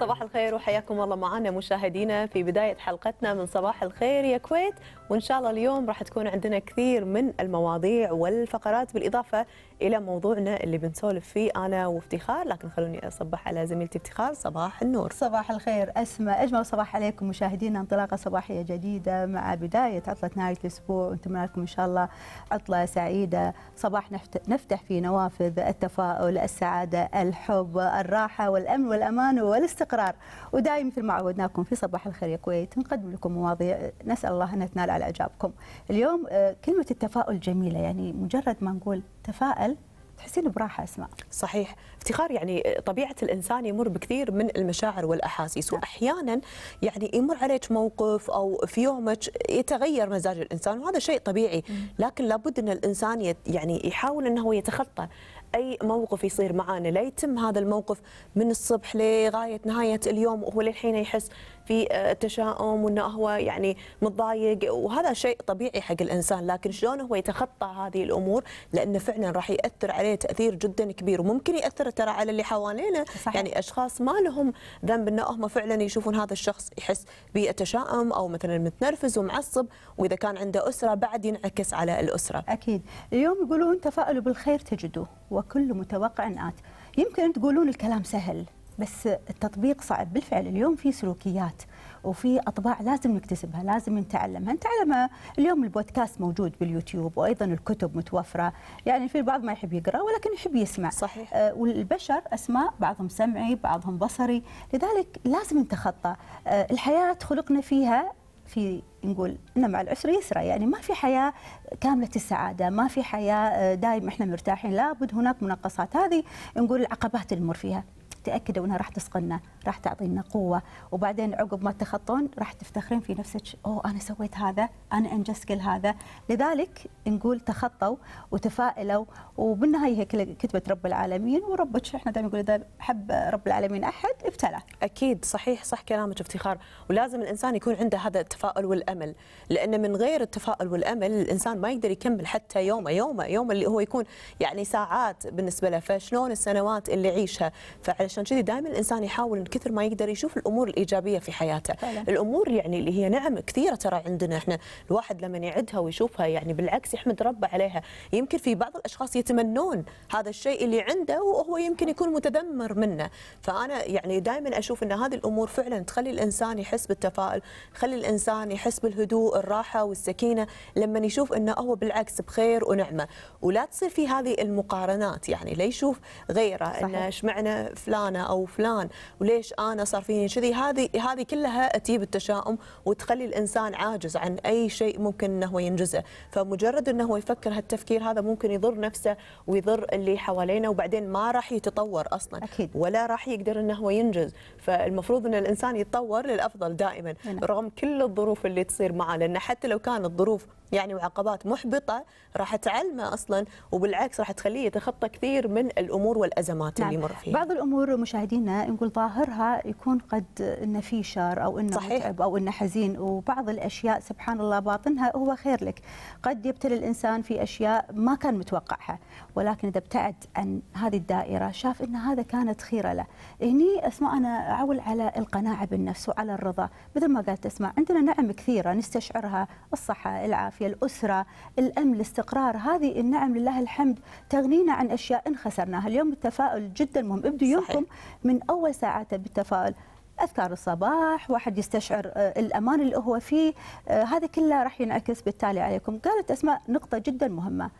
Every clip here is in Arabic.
صباح الخير وحياكم الله معنا مشاهدينا في بداية حلقتنا من صباح الخير يا كويت وإن شاء الله اليوم راح تكون عندنا كثير من المواضيع والفقرات بالإضافة إلى موضوعنا اللي بنسولف فيه أنا وافتخار لكن خلوني أصبح على زميلتي افتخار صباح النور صباح الخير أسمى أجمل صباح عليكم مشاهدينا انطلاقة صباحية جديدة مع بداية عطلة نهاية الأسبوع ونتمنى لكم إن شاء الله عطلة سعيدة صباح نفتح فيه نوافذ التفاؤل السعادة الحب الراحة والأمن والأمان والاستقرار الاستقرار ودائما مثل ما عودناكم في صباح الخير يا كويت نقدم لكم مواضيع نسال الله ان تنال على اعجابكم اليوم آه، كلمه التفاؤل جميله يعني مجرد ما نقول تفائل تحسين براحه اسماء صحيح افتخار يعني آه، طبيعه الانسان يمر بكثير من المشاعر والاحاسيس نعم. واحيانا يعني يمر عليك موقف او في يومك يتغير مزاج الانسان وهذا شيء طبيعي لكن لابد ان الانسان يعني يحاول انه يتخطى اي موقف يصير معانا لا يتم هذا الموقف من الصبح لغايه نهايه اليوم وهو للحين يحس في آه، تشاؤم وانه هو يعني متضايق وهذا شيء طبيعي حق الانسان لكن شلون هو يتخطى هذه الامور لانه فعلا راح ياثر عليه عليه تاثير جدا كبير وممكن ياثر ترى على اللي حوالينا يعني اشخاص ما لهم ذنب ان هم فعلا يشوفون هذا الشخص يحس بيتشائم او مثلا متنرفز ومعصب واذا كان عنده اسره بعد ينعكس على الاسره اكيد اليوم يقولون تفائلوا بالخير تجدوه وكل متوقع ات يمكن تقولون الكلام سهل بس التطبيق صعب بالفعل اليوم في سلوكيات وفي اطباع لازم نكتسبها لازم نتعلمها نتعلمها آه، اليوم البودكاست موجود باليوتيوب وايضا الكتب متوفره يعني في البعض ما يحب يقرا ولكن يحب يسمع صحيح آه والبشر اسماء بعضهم سمعي بعضهم بصري لذلك لازم نتخطى آه الحياه خلقنا فيها في نقول ان مع العسر يسرى يعني ما في حياه كامله السعاده ما في حياه آه، دائم احنا مرتاحين لابد هناك منقصات هذه نقول العقبات اللي نمر فيها تاكدوا انها راح تسقلنا راح تعطينا قوه وبعدين عقب ما تخطون راح تفتخرين في نفسك اوه انا سويت هذا انا انجزت كل هذا لذلك نقول تخطوا وتفائلوا وبالنهايه هي كتبه رب العالمين وربك احنا دائما نقول اذا حب رب العالمين احد ابتلى اكيد صحيح صح كلامك افتخار ولازم الانسان يكون عنده هذا التفاؤل والامل لان من غير التفاؤل والامل الانسان ما يقدر يكمل حتى يومه يومه يوم اللي هو يكون يعني ساعات بالنسبه له فشلون السنوات اللي يعيشها فعلى عشان كذي دائما الانسان يحاول من كثر ما يقدر يشوف الامور الايجابيه في حياته فعلا. الامور يعني اللي هي نعم كثيره ترى عندنا احنا الواحد لما يعدها ويشوفها يعني بالعكس يحمد ربه عليها يمكن في بعض الاشخاص يتمنون هذا الشيء اللي عنده وهو يمكن يكون متذمر منه فانا يعني دائما اشوف ان هذه الامور فعلا تخلي الانسان يحس بالتفاؤل تخلي الانسان يحس بالهدوء الراحه والسكينه لما يشوف انه هو بالعكس بخير ونعمه ولا تصير في هذه المقارنات يعني لا يشوف غيره انه ايش معنى فلان فلانه او فلان وليش انا صار فيني كذي هذه هذه كلها تجي بالتشاؤم وتخلي الانسان عاجز عن اي شيء ممكن انه هو ينجزه فمجرد انه هو يفكر هالتفكير هذا ممكن يضر نفسه ويضر اللي حوالينا وبعدين ما راح يتطور اصلا أكيد. ولا راح يقدر انه هو ينجز فالمفروض ان الانسان يتطور للافضل دائما هنا. نعم. رغم كل الظروف اللي تصير معه لان حتى لو كانت الظروف يعني وعقبات محبطه راح تعلمه اصلا وبالعكس راح تخليه يتخطى كثير من الامور والازمات نعم. اللي يمر فيها بعض الامور دكتور مشاهدينا نقول ظاهرها يكون قد انه في شر او انه صحيح. متعب او انه حزين وبعض الاشياء سبحان الله باطنها هو خير لك قد يبتلي الانسان في اشياء ما كان متوقعها ولكن اذا ابتعد عن هذه الدائره شاف ان هذا كانت خيره له هني اسماء انا اعول على القناعه بالنفس وعلى الرضا مثل ما قالت اسماء عندنا نعم كثيره نستشعرها الصحه العافيه الاسره الامن الاستقرار هذه النعم لله الحمد تغنينا عن اشياء ان خسرناها اليوم التفاؤل جدا مهم ابدوا يومكم لكم من اول ساعات بالتفاؤل اذكار الصباح واحد يستشعر آه، الامان اللي هو فيه آه، هذا كله راح ينعكس بالتالي عليكم قالت اسماء نقطه جدا مهمه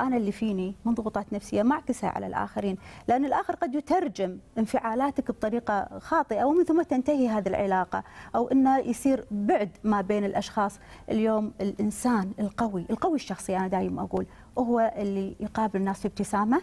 انا اللي فيني من ضغوطات نفسيه ما اعكسها على الاخرين لان الاخر قد يترجم انفعالاتك بطريقه خاطئه ومن ثم تنتهي هذه العلاقه او انه يصير بعد ما بين الاشخاص اليوم الانسان القوي القوي الشخصي انا دائما اقول هو اللي يقابل الناس بابتسامه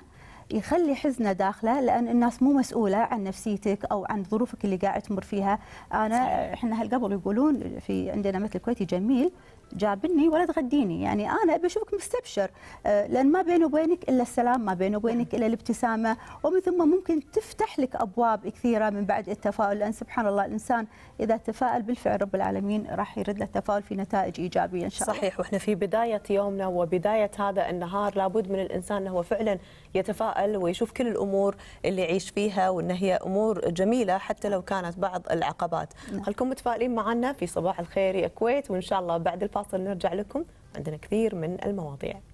يخلي حزنه داخله لان الناس مو مسؤوله عن نفسيتك او عن ظروفك اللي قاعد تمر فيها انا احنا هالقبل يقولون في عندنا مثل كويتي جميل جابني ولا تغديني يعني انا بشوفك مستبشر آه، لان ما بيني وبينك الا السلام ما بيني وبينك الا الابتسامه ومن ثم ممكن تفتح لك ابواب كثيره من بعد التفاؤل لان سبحان الله الانسان اذا تفائل بالفعل رب العالمين راح يرد له التفاؤل في نتائج ايجابيه ان شاء الله صحيح واحنا في بدايه يومنا وبدايه هذا النهار لابد من الانسان انه هو فعلا يتفائل يتفائل ويشوف كل الامور اللي يعيش فيها وان هي امور جميله حتى لو كانت بعض العقبات نعم. خلكم متفائلين معنا في صباح الخير يا كويت وان شاء الله بعد الفاصل نرجع لكم عندنا كثير من المواضيع